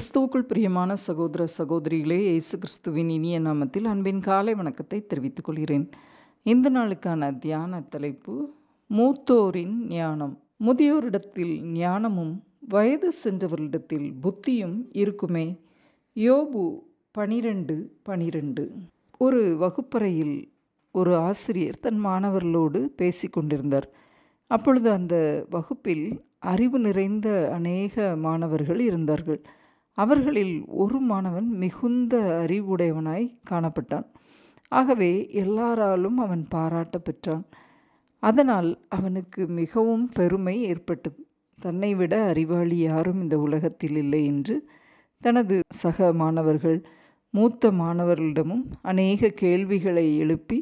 கிறிஸ்துவுக்குள் பிரியமான சகோதர சகோதரிகளே இயேசு கிறிஸ்துவின் இனிய நாமத்தில் அன்பின் காலை வணக்கத்தை தெரிவித்துக் கொள்கிறேன் இந்த நாளுக்கான தியான தலைப்பு மூத்தோரின் ஞானம் முதியோரிடத்தில் ஞானமும் வயது சென்றவர்களிடத்தில் புத்தியும் இருக்குமே யோபு பனிரெண்டு பனிரெண்டு ஒரு வகுப்பறையில் ஒரு ஆசிரியர் தன் மாணவர்களோடு பேசிக்கொண்டிருந்தார் அப்பொழுது அந்த வகுப்பில் அறிவு நிறைந்த அநேக மாணவர்கள் இருந்தார்கள் அவர்களில் ஒரு மாணவன் மிகுந்த அறிவுடையவனாய் காணப்பட்டான் ஆகவே எல்லாராலும் அவன் பாராட்ட பெற்றான் அதனால் அவனுக்கு மிகவும் பெருமை ஏற்பட்டது தன்னை விட அறிவாளி யாரும் இந்த உலகத்தில் இல்லை என்று தனது சக மாணவர்கள் மூத்த மாணவர்களிடமும் அநேக கேள்விகளை எழுப்பி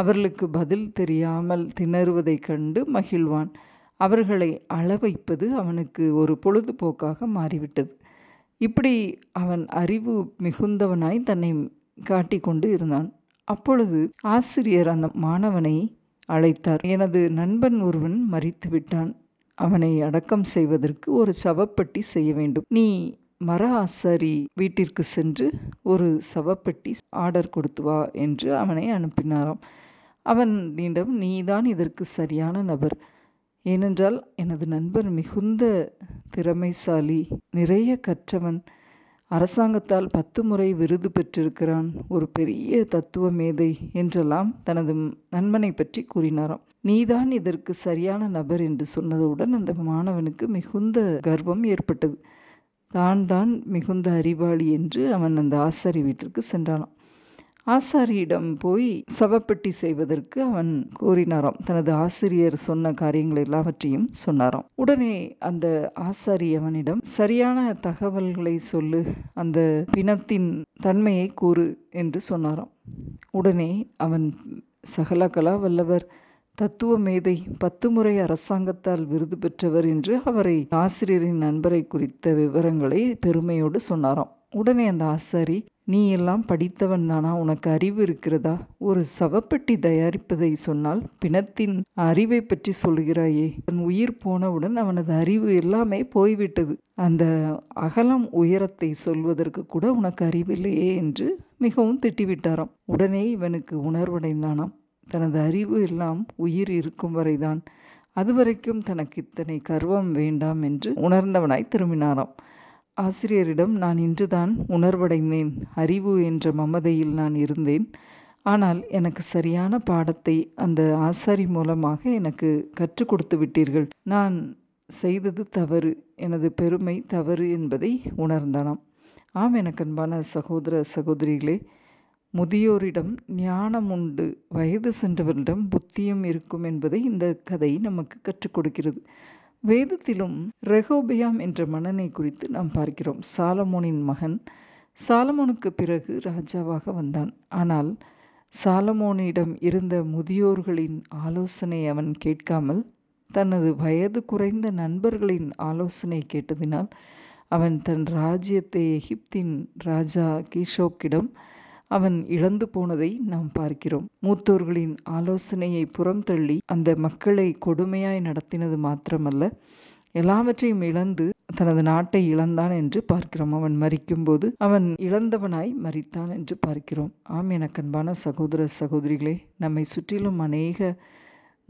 அவர்களுக்கு பதில் தெரியாமல் திணறுவதைக் கண்டு மகிழ்வான் அவர்களை அளவைப்பது அவனுக்கு ஒரு பொழுதுபோக்காக மாறிவிட்டது இப்படி அவன் அறிவு மிகுந்தவனாய் தன்னை காட்டிக்கொண்டு இருந்தான் அப்பொழுது ஆசிரியர் அந்த மாணவனை அழைத்தார் எனது நண்பன் ஒருவன் மறித்து விட்டான் அவனை அடக்கம் செய்வதற்கு ஒரு சவப்பெட்டி செய்ய வேண்டும் நீ மர ஆசாரி வீட்டிற்கு சென்று ஒரு சவப்பெட்டி ஆர்டர் கொடுத்து வா என்று அவனை அனுப்பினாராம் அவன் நீண்டம் நீதான் இதற்கு சரியான நபர் ஏனென்றால் எனது நண்பர் மிகுந்த திறமைசாலி நிறைய கற்றவன் அரசாங்கத்தால் பத்து முறை விருது பெற்றிருக்கிறான் ஒரு பெரிய தத்துவ மேதை என்றெல்லாம் தனது நண்பனை பற்றி கூறினாராம் நீதான் இதற்கு சரியான நபர் என்று சொன்னதுடன் அந்த மாணவனுக்கு மிகுந்த கர்வம் ஏற்பட்டது தான் தான் மிகுந்த அறிவாளி என்று அவன் அந்த ஆசாரி வீட்டிற்கு சென்றானாம் ஆசாரியிடம் போய் சவப்பெட்டி செய்வதற்கு அவன் கோரினாராம் தனது ஆசிரியர் சொன்ன காரியங்கள் எல்லாவற்றையும் சொன்னாராம் உடனே அந்த ஆசாரி அவனிடம் சரியான தகவல்களை சொல்லு அந்த பிணத்தின் தன்மையை கூறு என்று சொன்னாராம் உடனே அவன் சகலகலா வல்லவர் தத்துவ மேதை பத்து முறை அரசாங்கத்தால் விருது பெற்றவர் என்று அவரை ஆசிரியரின் நண்பரை குறித்த விவரங்களை பெருமையோடு சொன்னாராம் உடனே அந்த ஆசாரி நீ எல்லாம் படித்தவன் தானா உனக்கு அறிவு இருக்கிறதா ஒரு சவப்பெட்டி தயாரிப்பதை சொன்னால் பிணத்தின் அறிவை பற்றி சொல்கிறாயே தன் உயிர் போனவுடன் அவனது அறிவு எல்லாமே போய்விட்டது அந்த அகலம் உயரத்தை சொல்வதற்கு கூட உனக்கு அறிவில்லையே என்று மிகவும் திட்டிவிட்டாராம் உடனே இவனுக்கு உணர்வடைந்தானாம் தனது அறிவு எல்லாம் உயிர் இருக்கும் வரைதான் அதுவரைக்கும் தனக்கு இத்தனை கர்வம் வேண்டாம் என்று உணர்ந்தவனாய் திரும்பினாராம் ஆசிரியரிடம் நான் இன்றுதான் உணர்வடைந்தேன் அறிவு என்ற மமதையில் நான் இருந்தேன் ஆனால் எனக்கு சரியான பாடத்தை அந்த ஆசாரி மூலமாக எனக்கு கற்றுக் கொடுத்து விட்டீர்கள் நான் செய்தது தவறு எனது பெருமை தவறு என்பதை உணர்ந்தனாம் ஆம் எனக்கன்பான சகோதர சகோதரிகளே முதியோரிடம் ஞானம் உண்டு வயது சென்றவரிடம் புத்தியும் இருக்கும் என்பதை இந்த கதை நமக்கு கற்றுக் கொடுக்கிறது வேதத்திலும் ரெகோபியாம் என்ற மன்னனை குறித்து நாம் பார்க்கிறோம் சாலமோனின் மகன் சாலமோனுக்கு பிறகு ராஜாவாக வந்தான் ஆனால் சாலமோனிடம் இருந்த முதியோர்களின் ஆலோசனை அவன் கேட்காமல் தனது வயது குறைந்த நண்பர்களின் ஆலோசனை கேட்டதினால் அவன் தன் ராஜ்யத்தை எகிப்தின் ராஜா கிஷோக்கிடம் அவன் இழந்து போனதை நாம் பார்க்கிறோம் மூத்தோர்களின் ஆலோசனையை புறம் தள்ளி அந்த மக்களை கொடுமையாய் நடத்தினது மாத்திரமல்ல எல்லாவற்றையும் இழந்து தனது நாட்டை இழந்தான் என்று பார்க்கிறோம் அவன் மறிக்கும்போது அவன் இழந்தவனாய் மறித்தான் என்று பார்க்கிறோம் ஆம் எனக்கன்பான சகோதர சகோதரிகளே நம்மை சுற்றிலும் அநேக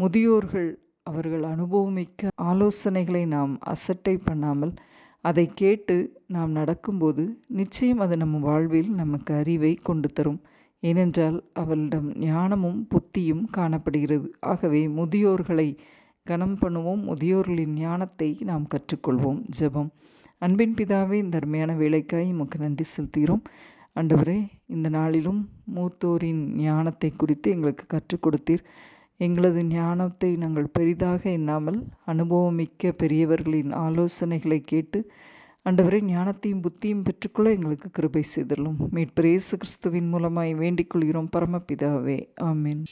முதியோர்கள் அவர்கள் அனுபவமிக்க ஆலோசனைகளை நாம் அசட்டை பண்ணாமல் அதை கேட்டு நாம் நடக்கும்போது நிச்சயம் அது நம் வாழ்வில் நமக்கு அறிவை கொண்டு தரும் ஏனென்றால் அவளிடம் ஞானமும் புத்தியும் காணப்படுகிறது ஆகவே முதியோர்களை கனம் பண்ணுவோம் முதியோர்களின் ஞானத்தை நாம் கற்றுக்கொள்வோம் ஜெபம் அன்பின் பிதாவே இந்த அருமையான வேலைக்காய் நமக்கு நன்றி செலுத்துகிறோம் அண்டவரே இந்த நாளிலும் மூத்தோரின் ஞானத்தை குறித்து எங்களுக்கு கற்றுக் கொடுத்தீர் எங்களது ஞானத்தை நாங்கள் பெரிதாக எண்ணாமல் அனுபவமிக்க பெரியவர்களின் ஆலோசனைகளை கேட்டு அண்டவரை ஞானத்தையும் புத்தியும் பெற்றுக்கொள்ள எங்களுக்கு கிருபை செய்தலும் இயேசு கிறிஸ்துவின் மூலமாய் வேண்டிக் கொள்கிறோம் பரமபிதாவே ஆமீன்